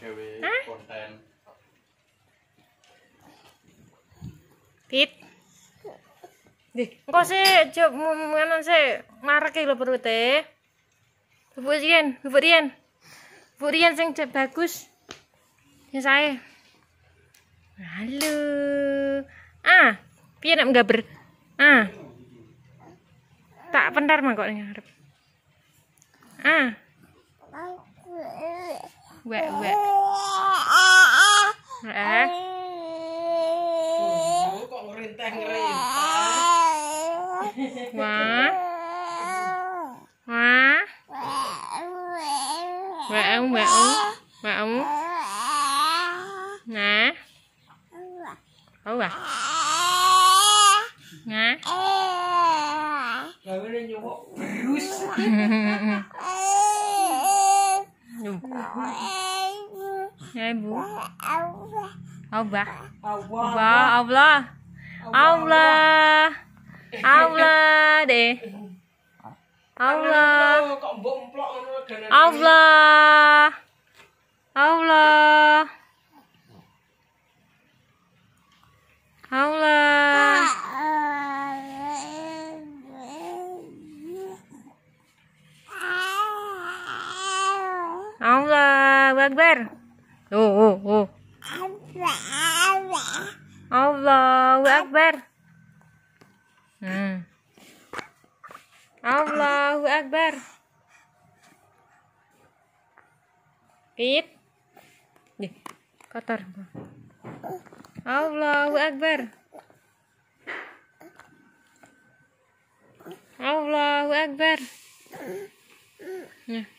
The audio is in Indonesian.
gawe konten. Pit. Dih, engko sih jup mumunan sih marek lho perute. Buburian, buburian. Buburian sing bagus. Ya saya, Halo. Ah, piye nek nggaber? Ah. Tak pentar mangkoknya kok ngarep. Ah. quẹ quẹ rã quá quá quẹ ông quẹ ông quẹ ông ngã ấu à ngã rồi mới đi vô Ya Ibu. Allah. Allah. Allah. Allah. Allah. Allah deh. Allah. Allah. Allah Akbar. Oh, oh, oh. Allah Akbar. Hmm. Allahu Akbar. Pit. Nih, kotor. Allahu Akbar. Allahu Akbar. Nih.